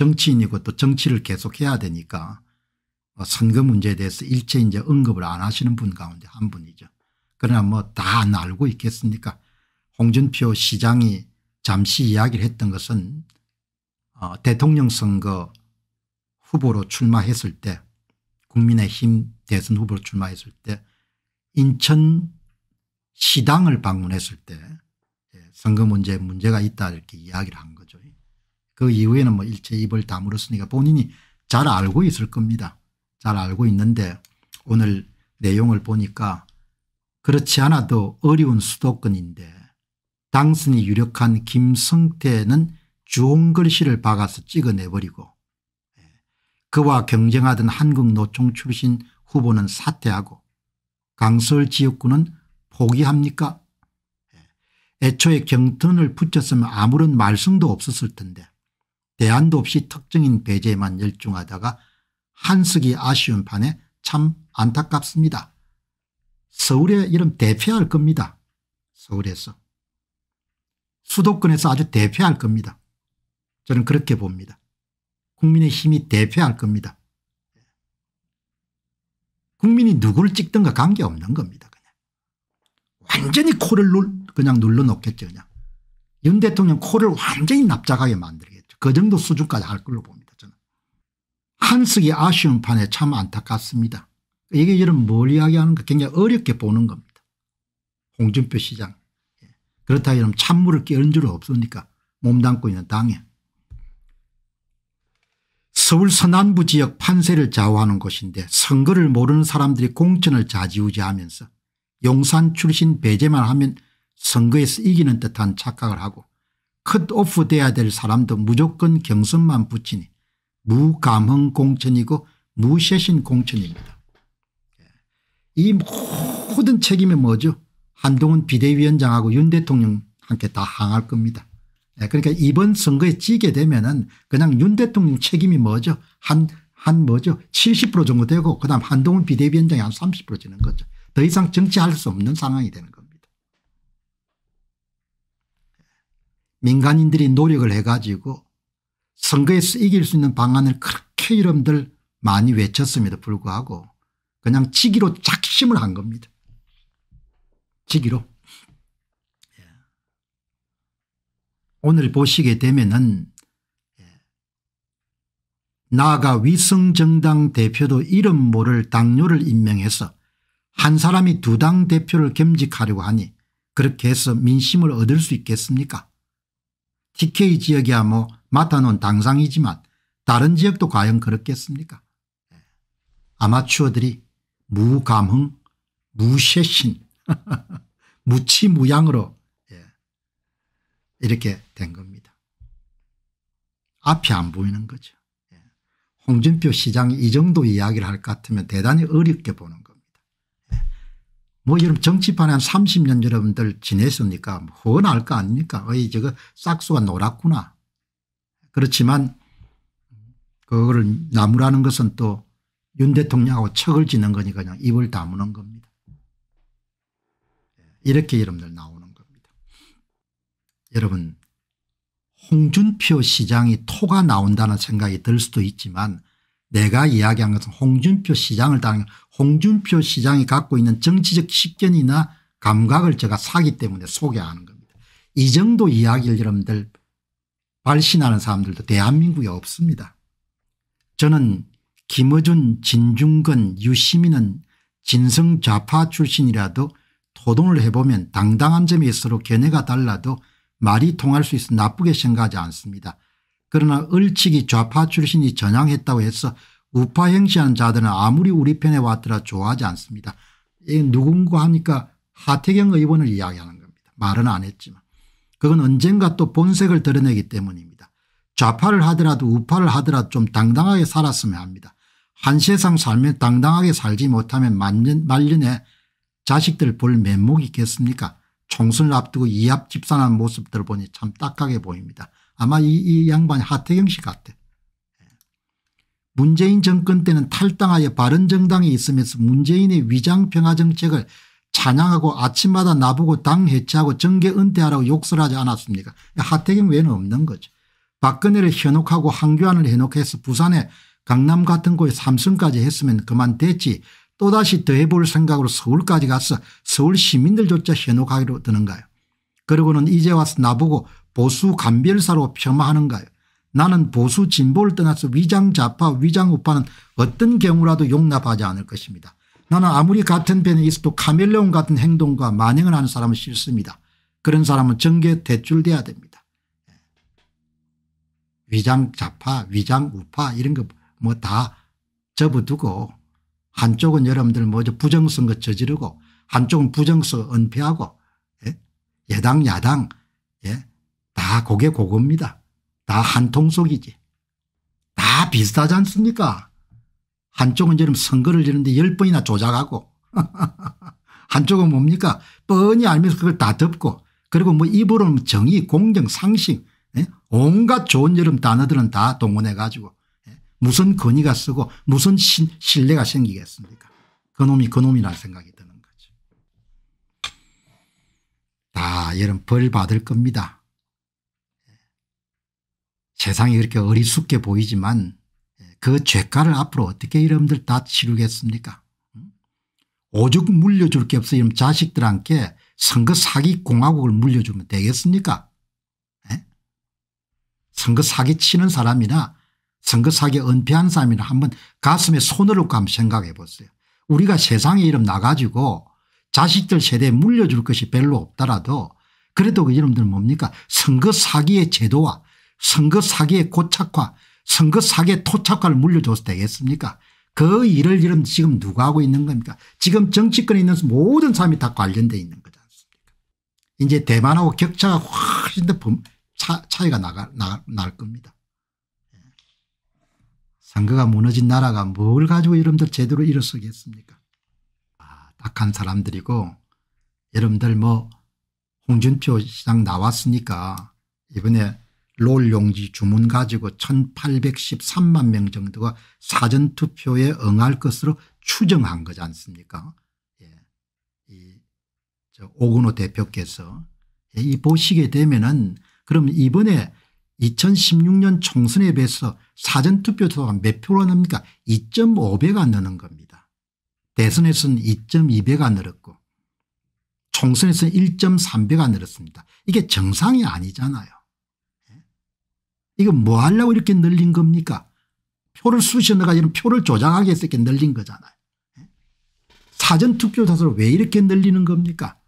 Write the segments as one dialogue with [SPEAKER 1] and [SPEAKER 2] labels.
[SPEAKER 1] 정치인이고 또 정치를 계속해야 되니까 뭐 선거 문제에 대해서 일체 이제 언급을 안 하시는 분 가운데 한 분이죠. 그러나 뭐 다 알고 있겠습니까 홍준표 시장이 잠시 이야기를 했던 것은 어, 대통령 선거 후보로 출마했을 때 국민의힘 대선 후보로 출마했을 때 인천 시당을 방문했을 때 예, 선거 문제에 문제가 있다 이렇게 이야기를 한 거죠. 그 이후에는 뭐 일체 입을 다물었으니까 본인이 잘 알고 있을 겁니다. 잘 알고 있는데 오늘 내용을 보니까 그렇지 않아도 어려운 수도권인데 당선이 유력한 김성태는 주홍글씨를 박아서 찍어내버리고 예, 그와 경쟁하던 한국노총 출신 후보는 사퇴하고 강서울 지역구는 포기합니까? 예, 애초에 경턴을 붙였으면 아무런 말썽도 없었을 텐데 대안도 없이 특정인 배제에만 열중하다가 한석이 아쉬운 판에 참 안타깝습니다. 서울에 이름 대표할 겁니다. 서울에서. 수도권에서 아주 대표할 겁니다. 저는 그렇게 봅니다. 국민의 힘이 대표할 겁니다. 국민이 누구를 찍든가 관계없는 겁니다. 그냥. 완전히 코를 눌, 그냥 눌러놓겠죠. 그냥. 윤 대통령 코를 완전히 납작하게 만들게. 그 정도 수준까지 할 걸로 봅니다. 저는. 한석이 아쉬운 판에 참 안타깝습니다. 이게 이런 뭘 이야기하는가 굉장히 어렵게 보는 겁니다. 홍준표 시장. 예. 그렇다 이러면 찬물을 끼얹은 줄 없으니까 몸담고 있는 당에. 서울 서남부 지역 판세를 좌우하는 곳인데 선거를 모르는 사람들이 공천을 좌지우지하면서 용산 출신 배제만 하면 선거에서 이기는 듯한 착각을 하고 컷오프 돼야 될 사람도 무조건 경선만 붙이니 무감흥 공천이고 무쇄신 공천입니다. 예. 이 모든 책임이 뭐죠 한동훈 비대위원장하고 윤 대통령 함께 다 항할 겁니다. 예, 그러니까 이번 선거에 찌게 되면 은 그냥 윤 대통령 책임이 뭐죠 한, 한 뭐죠 70% 정도 되고 그다음 한동훈 비대위원장이 한 30% 지는 거죠. 더 이상 정치할 수 없는 상황이 되는 거죠. 민간인들이 노력을 해가지고 선거에서 이길 수 있는 방안을 그렇게 이름들 많이 외쳤음에도 불구하고 그냥 지기로 작심을 한 겁니다. 치기로. 예. 오늘 보시게 되면은 예. 나아가 위성정당 대표도 이름 모를 당뇨를 임명해서 한 사람이 두 당 대표를 겸직하려고 하니 그렇게 해서 민심을 얻을 수 있겠습니까 TK 지역이야 뭐 맡아놓은 당상이지만 다른 지역도 과연 그렇겠습니까 아마추어들이 무감흥 무쇄신 무치무양으로 예, 이렇게 된 겁니다. 앞이 안 보이는 거죠. 예. 홍준표 시장이 이 정도 이야기를 할 것 같으면 대단히 어렵게 보는 거죠. 뭐 여러분 정치판에 한 30년 여러분들 지냈으니까 훤할 뭐 거 아닙니까? 어이 저거 싹수가 노랗구나. 그렇지만 그거를 나무라는 것은 또 윤 대통령하고 척을 지는 거니 그냥 입을 다무는 겁니다. 이렇게 여러분들 나오는 겁니다. 여러분 홍준표 시장이 토가 나온다는 생각이 들 수도 있지만 내가 이야기한 것은 홍준표 시장을 따는 홍준표 시장이 갖고 있는 정치적 식견이나 감각을 제가 사기 때문에 소개하는 겁니다. 이 정도 이야기를 여러분들 발신하는 사람들도 대한민국에 없습니다. 저는 김어준 진중근 유시민은 진성좌파 출신이라도 토론을 해보면 당당한 점이 있어서 견해가 달라도 말이 통할 수 있어 나쁘게 생각하지 않습니다. 그러나 을칙이 좌파 출신이 전향했다고 해서 우파 행시하는 자들은 아무리 우리 편에 왔더라 좋아하지 않습니다. 누군가 하니까 하태경 의원을 이야기하는 겁니다. 말은 안 했지만. 그건 언젠가 또 본색을 드러내기 때문입니다. 좌파를 하더라도 우파를 하더라도 좀 당당하게 살았으면 합니다. 한 세상 살면 당당하게 살지 못하면 만년 말년에 자식들 볼 면목이 있겠습니까? 총선을 앞두고 이합집산한 모습들 보니 참 딱하게 보입니다. 아마 이, 이 양반이 하태경 씨 같아. 문재인 정권 때는 탈당하여 바른정당이 있으면서 문재인의 위장평화 정책을 찬양하고 아침마다 나보고 당 해체하고 정계 은퇴하라고 욕설 하지 않았습니까 하태경 외에는 없는 거죠. 박근혜를 현혹하고 황교안을 현혹해서 부산에 강남 같은 곳에 삼성까지 했으면 그만 됐지 또다시 더해볼 생각으로 서울까지 가서 서울 시민들조차 현혹하기로 드는가요. 그러고는 이제 와서 나보고 보수 간별사로 폄하하는가요 나는 보수 진보를 떠나서 위장좌파 위장우파는 어떤 경우라도 용납하지 않을 것입니다. 나는 아무리 같은 편에 있어도 카멜레온 같은 행동과 만행을 하는 사람은 싫습니다. 그런 사람은 정계 대출돼야 됩니다. 예. 위장좌파 위장우파 이런 거 뭐 다 접어두고 한쪽은 여러분들 뭐저 부정선거 저지르고 한쪽은 부정선거 은폐하고 예당 야당 다 그게 그겁니다. 다 한통속이지. 다 비슷하지 않습니까? 한쪽은 지금 선거를 지는데 1번이나 조작하고 한쪽은 뭡니까 뻔히 알면서 그걸 다 덮고 그리고 뭐 입으로는 뭐 정의 공정 상식 예? 온갖 좋은 여름 단어들은 다 동원해 가지고 예? 무슨 건의가 쓰고 무슨 신, 신뢰가 생기겠습니까 그놈이 그놈이란 생각이 드는 거죠. 다 여러분 벌 받을 겁니다. 세상이 그렇게 어리숙해 보이지만 예, 그 죄가를 앞으로 어떻게 여러분들 다 치르겠습니까 음? 오죽 물려줄 게 없어 이러면 자식들한테 선거 사기 공화국을 물려주면 되겠습니까 에? 예? 선거 사기 치는 사람이나 선거 사기 은폐한 사람이나 한번 가슴에 손을 놓고 한번 생각해 보세요. 우리가 세상에 이름 나가지고 자식들 세대에 물려줄 것이 별로 없더라도 그래도 그 여러분들 뭡니까 선거 사기의 제도와 선거 사기의 고착화 선거 사기의 토착화를 물려줘서 되겠습니까 그 일을 여러 지금 누가 하고 있는 겁니까 지금 정치권에 있는 모든 사람이 다 관련돼 있는 거지 않습니까 이제 대만하고 격차가 훨씬 더 차, 차이가 나가, 나, 날 겁니다 예. 선거가 무너진 나라가 뭘 가지고 여러분들 제대로 일어서겠습니까 아, 딱한 사람들이고 여러분들 뭐 홍준표 시장 나왔으니까 이번에 롤 용지 주문 가지고 1813만 명 정도가 사전투표에 응할 것으로 추정한 거지 않습니까 예. 이 오근호 대표께서 예. 이 보시게 되면 은 그럼 이번에 2016년 총선에 비해서 사전투표수가 몇 표로 납니까 2.5배가 느는 겁니다. 대선에서는 2.2배가 늘었고 총선에서는 1.3배가 늘었습니다. 이게 정상이 아니잖아요. 이거 뭐 하려고 이렇게 늘린 겁니까? 표를 수시 넣어가지고 표를 조장하기 해서 이렇게 늘린 거잖아요. 예? 사전투표 사서를 왜 이렇게 늘리는 겁니까?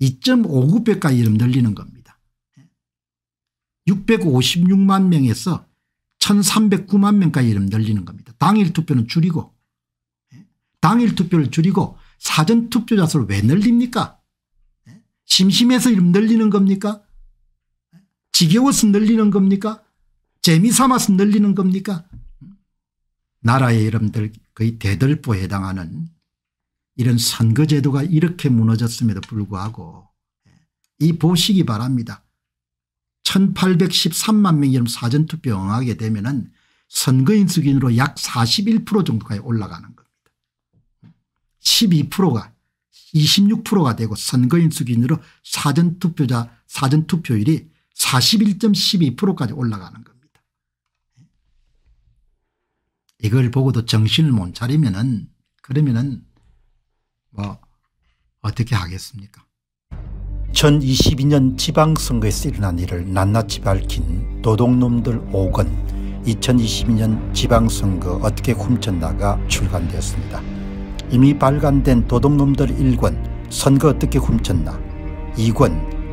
[SPEAKER 1] 2.59배까지 예? 늘리는 겁니다. 656만 예? 명에서 1309만 명까지 늘리는 겁니다. 당일 투표는 줄이고 당일 투표를 줄이고 사전투표자수를 왜 늘립니까? 심심해서 이름 늘리는 겁니까? 지겨워서 늘리는 겁니까? 재미삼아서 늘리는 겁니까? 나라의 여러분들 거의 대들보에 해당하는 이런 선거제도가 이렇게 무너졌음에도 불구하고 예, 이 보시기 바랍니다. 1813만 명이 사전투표 응하게 되면 은 선거인 수준으로 약 41% 정도까지 올라가는 겁니다. 12%가 26%가 되고 선거인 수준으로 사전투표자 사전투표율이 41.12%까지 올라가는 겁니다. 이걸 보고도 정신을 못 차리면은 그러면은 뭐 어떻게 하겠습니까? 2022년 지방선거에서 일어난 일을 낱낱이 밝힌 도둑놈들 5권 2022년 지방선거 어떻게 훔쳤나가 출간되었습니다. 이미 발간된 도둑놈들 1권 선거 어떻게 훔쳤나 2권